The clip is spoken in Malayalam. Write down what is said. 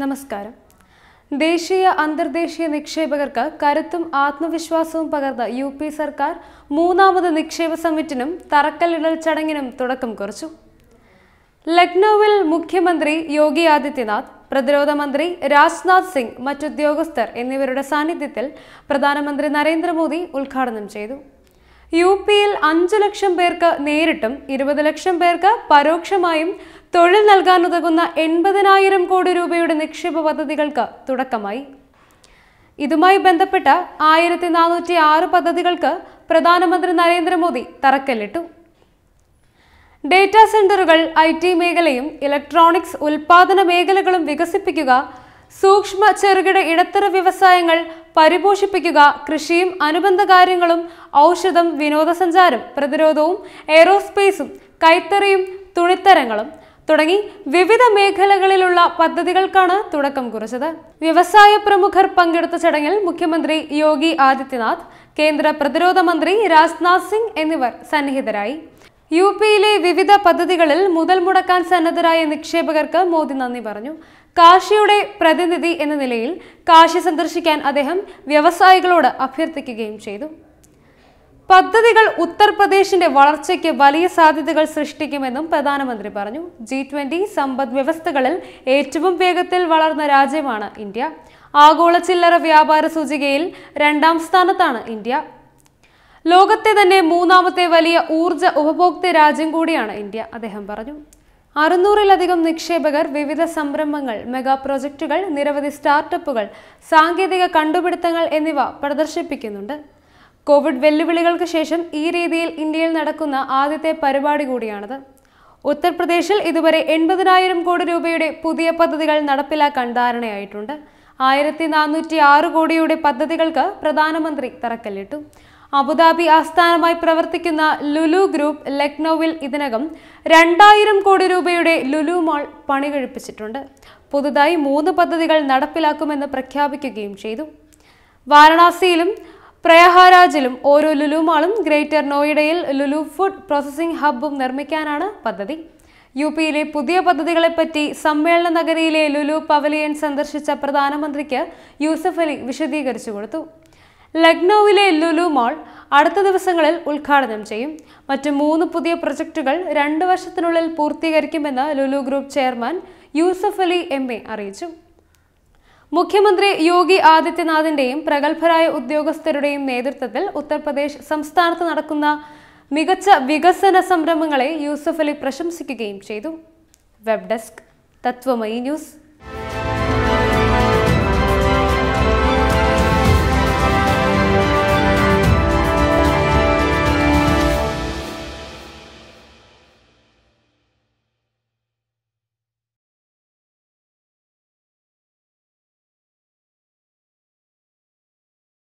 നമസ്കാരം ദേശീയ അന്തർദേശീയ നിക്ഷേപകർക്ക് കരുത്തും ആത്മവിശ്വാസവും പകർന്ന യു പി സർക്കാർ മൂന്നാമത് നിക്ഷേപ സമ്മിറ്റിനും തറക്കല്ലിടൽ ചടങ്ങിനും തുടക്കം കുറിച്ചു ലക്നൌവിൽ മുഖ്യമന്ത്രി യോഗി ആദിത്യനാഥ് പ്രതിരോധ മന്ത്രി രാജ്നാഥ് സിംഗ് മറ്റുദ്യോഗസ്ഥർ എന്നിവരുടെ സാന്നിധ്യത്തിൽ പ്രധാനമന്ത്രി നരേന്ദ്രമോദി ഉദ്ഘാടനം ചെയ്തു യു പിയിൽ അഞ്ചു ലക്ഷം പേർക്ക് നേരിട്ടും ഇരുപത് ലക്ഷം പേർക്ക് പരോക്ഷമായും തൊഴിൽ നൽകാനുതകുന്ന എൺപതിനായിരം കോടി രൂപയുടെ നിക്ഷേപ പദ്ധതികൾക്ക് തുടക്കമായി ഇതുമായി ബന്ധപ്പെട്ട ആയിരത്തി നാനൂറ്റി ആറ് പദ്ധതികൾക്ക് പ്രധാനമന്ത്രി നരേന്ദ്രമോദി തറക്കല്ലിട്ടു ഡേറ്റാ സെന്ററുകൾ ഐ ടി മേഖലയും ഇലക്ട്രോണിക്സ് ഉൽപാദന മേഖലകളും വികസിപ്പിക്കുക സൂക്ഷ്മ ചെറുകിട ഇടത്തര വ്യവസായങ്ങൾ പരിപോഷിപ്പിക്കുക കൃഷിയും അനുബന്ധ കാര്യങ്ങളും ഔഷധം വിനോദസഞ്ചാരം പ്രതിരോധവും എയ്റോസ്പേസും കൈത്തറിയും തുണിത്തരങ്ങളും തുടങ്ങി വിവിധ മേഖലകളിലുള്ള പദ്ധതികൾക്കാണ് തുടക്കം കുറിച്ചത് വ്യവസായ പ്രമുഖർ പങ്കെടുത്ത ചടങ്ങിൽ മുഖ്യമന്ത്രി യോഗി ആദിത്യനാഥ് കേന്ദ്ര പ്രതിരോധ മന്ത്രി രാജ്നാഥ് സിംഗ് എന്നിവർ സന്നിഹിതരായി യു പിയിലെ വിവിധ പദ്ധതികളിൽ മുതൽ മുടക്കാൻ സന്നദ്ധരായ നിക്ഷേപകർക്ക് മോദി നന്ദി പറഞ്ഞു കാശിയുടെ പ്രതിനിധി എന്ന നിലയിൽ കാശി സന്ദർശിക്കാൻ അദ്ദേഹം വ്യവസായികളോട് അഭ്യർത്ഥിക്കുകയും ചെയ്തു പദ്ധതികൾ ഉത്തർപ്രദേശിന്റെ വളർച്ചയ്ക്ക് വലിയ സാധ്യതകൾ സൃഷ്ടിക്കുമെന്നും പ്രധാനമന്ത്രി പറഞ്ഞു ജി ട്വന്റി സമ്പദ് വ്യവസ്ഥകളിൽ ഏറ്റവും വേഗത്തിൽ വളർന്ന രാജ്യമാണ് ഇന്ത്യ ആഗോള ചില്ലറ വ്യാപാര സൂചികയിൽ രണ്ടാം സ്ഥാനത്താണ് ഇന്ത്യ ലോകത്തെ തന്നെ മൂന്നാമത്തെ വലിയ ഊർജ ഉപഭോക്തൃ രാജ്യം കൂടിയാണ് ഇന്ത്യ അദ്ദേഹം പറഞ്ഞു അറുന്നൂറിലധികം നിക്ഷേപകർ വിവിധ സംരംഭങ്ങൾ മെഗാ പ്രോജക്റ്റുകൾ നിരവധി സ്റ്റാർട്ടപ്പുകൾ സാങ്കേതിക കണ്ടുപിടുത്തങ്ങൾ എന്നിവ പ്രദർശിപ്പിക്കുന്നുണ്ട് കോവിഡ് വെല്ലുവിളികൾക്ക് ശേഷം ഈ രീതിയിൽ ഇന്ത്യയിൽ നടക്കുന്ന ആദ്യത്തെ പരിപാടി കൂടിയാണത് ഉത്തർപ്രദേശിൽ ഇതുവരെ എൺപതിനായിരം കോടി രൂപയുടെ പുതിയ പദ്ധതികൾ നടപ്പിലാക്കാൻ ധാരണയായിട്ടുണ്ട് ആയിരത്തി നാനൂറ്റി ആറ് കോടിയുടെ പദ്ധതികൾക്ക് പ്രധാനമന്ത്രി തറക്കല്ലിട്ടു അബുദാബി ആസ്ഥാനമായി പ്രവർത്തിക്കുന്ന ലുലു ഗ്രൂപ്പ് ലക്നൌവിൽ ഇതിനകം രണ്ടായിരം കോടി രൂപയുടെ ലുലു മാൾ പണികഴിപ്പിച്ചിട്ടുണ്ട് പുതുതായി മൂന്ന് പദ്ധതികൾ നടപ്പിലാക്കുമെന്ന് പ്രഖ്യാപിക്കുകയും ചെയ്തു വാരണാസിയിലും പ്രയാഹാരാജിലും ഓരോ ലുലുമാളും ഗ്രേറ്റർ നോയിഡയിൽ ലുലു ഫുഡ് പ്രോസസ്സിംഗ് ഹബ്ബും നിർമ്മിക്കാനാണ് പദ്ധതി യു പിയിലെ പുതിയ പദ്ധതികളെപ്പറ്റി സമ്മേളന നഗരിയിലെ ലുലു പവലിയൻ സന്ദർശിച്ച പ്രധാനമന്ത്രിക്ക് യൂസഫ് അലി വിശദീകരിച്ചു കൊടുത്തു ലക്നൌവിലെ ലുലു മാൾ അടുത്ത ദിവസങ്ങളിൽ ഉദ്ഘാടനം ചെയ്യും മറ്റ് മൂന്ന് പുതിയ പ്രൊജക്ടുകൾ രണ്ട് വർഷത്തിനുള്ളിൽ പൂർത്തീകരിക്കുമെന്ന് Lulu group chairman Yusuf Ali M അറിയിച്ചു മുഖ്യമന്ത്രി യോഗി ആദിത്യനാഥിന്റെയും പ്രഗത്ഭരായ ഉദ്യോഗസ്ഥരുടെയും നേതൃത്വത്തിൽ ഉത്തർപ്രദേശ് സംസ്ഥാനത്ത് നടക്കുന്ന മികച്ച വികസന സംരംഭങ്ങളെ യൂസഫ് അലി പ്രശംസിക്കുകയും ചെയ്തു വെബ് ഡെസ്ക് തത്വമയി ന്യൂസ്